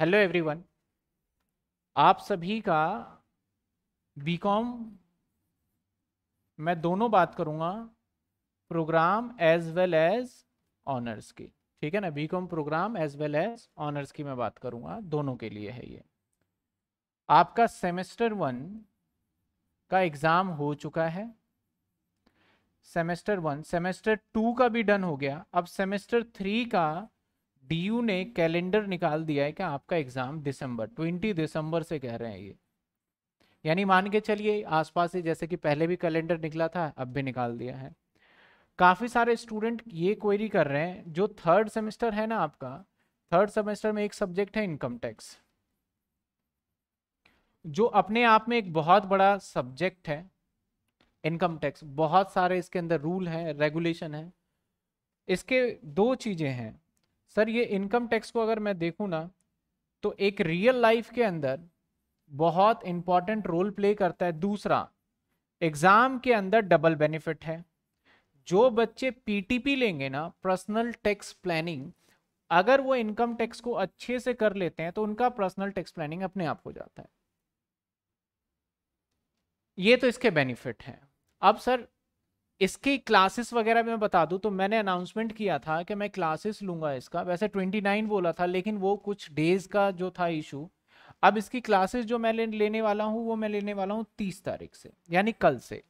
hello everyone आप सभी का बीकॉम मैं दोनों बात करूंगा programme as well as honours की ठीक है ना BCom programme as well as honours की मैं बात करूंगा दोनों के लिए है ये आपका सेमेस्टर वन का एग्ज़ाम हो चुका है सेमेस्टर वन सेमेस्टर टू का भी डन हो गया अब सेमेस्टर थ्री का डीयू ने कैलेंडर निकाल दिया है कि आपका एग्ज़ाम दिसंबर ट्वेंटी दिसंबर से कह रहे हैं ये यानी मान के चलिए आसपास से जैसे कि पहले भी कैलेंडर निकला था अब भी निकाल दिया है काफ़ी सारे स्टूडेंट ये क्वेरी कर रहे हैं जो थर्ड सेमेस्टर है ना आपका थर्ड सेमेस्टर में एक सब्जेक्ट है इनकम टैक्स जो अपने आप में एक बहुत बड़ा सब्जेक्ट है इनकम टैक्स बहुत सारे इसके अंदर रूल हैं रेगुलेशन है इसके दो चीज़ें हैं सर ये इनकम टैक्स को अगर मैं देखूँ ना तो एक रियल लाइफ के अंदर बहुत इंपॉर्टेंट रोल प्ले करता है दूसरा एग्ज़ाम के अंदर डबल बेनिफिट है जो बच्चे पीटीपी लेंगे ना पर्सनल टैक्स प्लानिंग अगर वो इनकम टैक्स को अच्छे से कर लेते हैं तो उनका पर्सनल टैक्स प्लानिंग अपने आप हो जाता है ये तो इसके बेनिफिट हैं अब सर इसकी क्लासेस वगैरह मैं बता दूं तो मैंने अनाउंसमेंट किया था कि मैं क्लासेस लूंगा इसका वैसे 29 बोला था लेकिन वो कुछ डेज का जो था इशू अब इसकी क्लासेस जो मैं लेने वाला हूँ वो मैं लेने वाला हूँ तीस तारीख से यानी कल से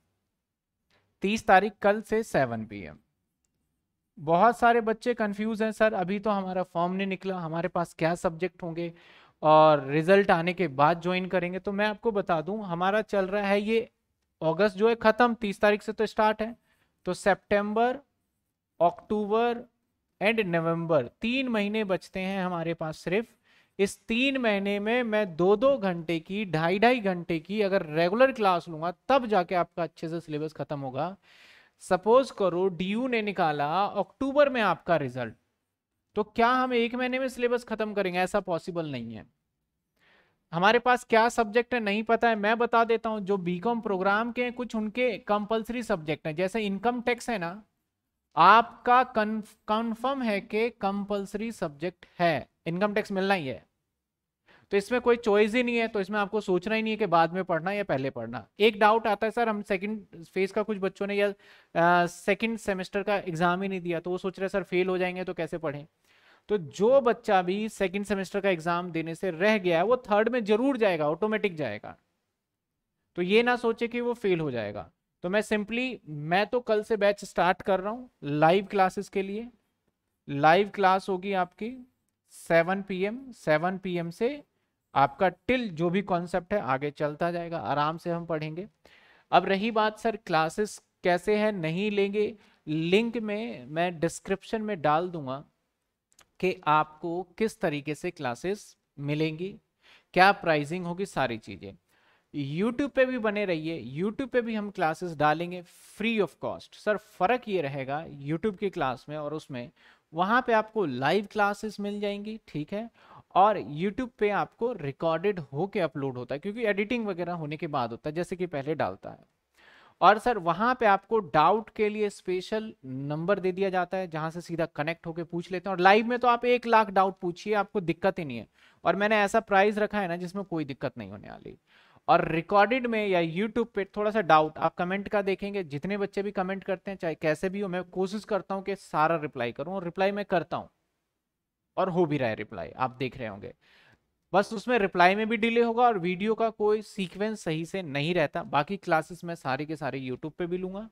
तीस तारीख कल से सेवन पी बहुत सारे बच्चे कंफ्यूज हैं सर अभी तो हमारा फॉर्म नहीं निकला हमारे पास क्या सब्जेक्ट होंगे और रिजल्ट आने के बाद ज्वाइन करेंगे तो मैं आपको बता दूं हमारा चल रहा है ये अगस्त जो है ख़त्म तीस तारीख से तो स्टार्ट है तो सितंबर अक्टूबर एंड नवंबर तीन महीने बचते हैं हमारे पास सिर्फ इस तीन महीने में मैं दो दो घंटे की ढाई ढाई घंटे की अगर रेगुलर क्लास लूंगा तब जाके आपका अच्छे से सिलेबस ख़त्म होगा सपोज करो डी ने निकाला अक्टूबर में आपका रिजल्ट तो क्या हम एक महीने में सिलेबस ख़त्म करेंगे ऐसा पॉसिबल नहीं है हमारे पास क्या सब्जेक्ट है नहीं पता है मैं बता देता हूं जो बीकॉम प्रोग्राम के हैं कुछ उनके कंपलसरी सब्जेक्ट हैं जैसे इनकम टैक्स है ना आपका कंफर्म है कि कंपलसरी सब्जेक्ट है इनकम टैक्स मिलना ही है तो इसमें कोई चॉइस ही नहीं है तो इसमें आपको सोचना ही नहीं है कि बाद में पढ़ना या पहले पढ़ना एक डाउट आता है सर हम सेकंड फेज का कुछ बच्चों ने या सेकंड सेमेस्टर का एग्जाम ही नहीं दिया तो वो सोच रहे सर फेल हो जाएंगे तो कैसे पढ़ें तो जो बच्चा भी सेकेंड सेमेस्टर का एग्जाम देने से रह गया है वो थर्ड में जरूर जाएगा ऑटोमेटिक जाएगा तो ये ना सोचे कि वो फेल हो जाएगा तो मैं सिंपली मैं तो कल से बैच स्टार्ट कर रहा हूँ लाइव क्लासेस के लिए लाइव क्लास होगी आपकी 7 पीएम 7 पीएम से आपका टिल जो भी कॉन्सेप्ट है आगे चलता जाएगा आराम से हम पढ़ेंगे अब रही बात सर क्लासेस कैसे है नहीं लेंगे लिंक में मैं डिस्क्रिप्शन में डाल दूंगा कि आपको किस तरीके से क्लासेस मिलेंगी क्या प्राइसिंग होगी सारी चीज़ें यूट्यूब पे भी बने रहिए यूट्यूब पे भी हम क्लासेस डालेंगे फ्री ऑफ कॉस्ट सर फ़र्क ये रहेगा यूट्यूब की क्लास में और उसमें वहाँ पे आपको लाइव क्लासेस मिल जाएंगी ठीक है और यूट्यूब पे आपको रिकॉर्डेड होके अपलोड होता है क्योंकि एडिटिंग वगैरह होने के बाद होता है जैसे कि पहले डालता है और सर वहां पे आपको डाउट के लिए स्पेशल नंबर दे दिया जाता है जहां से सीधा कनेक्ट होकर पूछ लेते हैं और लाइव में तो आप एक लाख डाउट पूछिए आपको दिक्कत ही नहीं है और मैंने ऐसा प्राइस रखा है ना जिसमें कोई दिक्कत नहीं होने वाली और रिकॉर्डेड में या यूट्यूब पे थोड़ा सा डाउट आप कमेंट का देखेंगे जितने बच्चे भी कमेंट करते हैं चाहे कैसे भी हो मैं कोशिश करता हूँ कि सारा रिप्लाई करूँ और रिप्लाई मैं करता हूँ और हो भी रहा है रिप्लाई आप देख रहे होंगे बस उसमें रिप्लाई में भी डिले होगा और वीडियो का कोई सीक्वेंस सही से नहीं रहता बाकी क्लासेस मैं सारे के सारे यूट्यूब पे भी लूँगा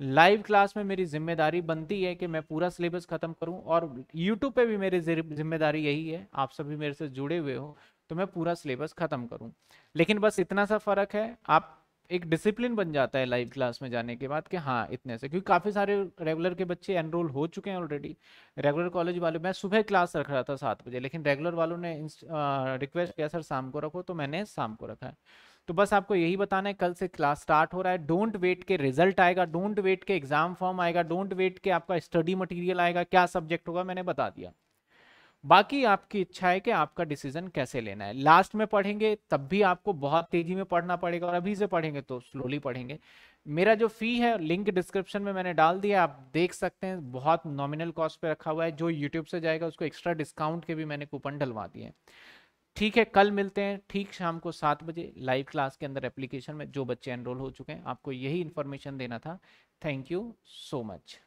लाइव क्लास में मेरी जिम्मेदारी बनती है कि मैं पूरा सिलेबस ख़त्म करूँ और यूट्यूब पे भी मेरी जिम्मेदारी यही है आप सभी मेरे से जुड़े हुए हो तो मैं पूरा सिलेबस ख़त्म करूँ लेकिन बस इतना सा फ़र्क है आप एक डिसिप्लिन बन जाता है लाइव क्लास में जाने के बाद कि हाँ इतने से क्योंकि काफ़ी सारे रेगुलर के बच्चे एनरोल हो चुके हैं ऑलरेडी रेगुलर कॉलेज वाले मैं सुबह क्लास रख रहा था सात बजे लेकिन रेगुलर वालों ने रिक्वेस्ट किया सर शाम को रखो तो मैंने शाम को रखा है तो बस आपको यही बताना है कल से क्लास स्टार्ट हो रहा है डोंट वेट के रिजल्ट आएगा डोंट वेट के एग्जाम फॉर्म आएगा डोंट वेट के आपका स्टडी मटेरियल आएगा क्या सब्जेक्ट होगा मैंने बता दिया बाकी आपकी इच्छा है कि आपका डिसीजन कैसे लेना है लास्ट में पढ़ेंगे तब भी आपको बहुत तेजी में पढ़ना पड़ेगा और अभी से पढ़ेंगे तो स्लोली पढ़ेंगे मेरा जो फी है लिंक डिस्क्रिप्शन में मैंने डाल दिया आप देख सकते हैं बहुत नॉमिनल कॉस्ट पे रखा हुआ है जो यूट्यूब से जाएगा उसको एक्स्ट्रा डिस्काउंट के भी मैंने कूपन डलवा दिए ठीक है कल मिलते हैं ठीक शाम को सात बजे लाइव क्लास के अंदर एप्लीकेशन में जो बच्चे एनरोल हो चुके हैं आपको यही इन्फॉर्मेशन देना था थैंक यू सो मच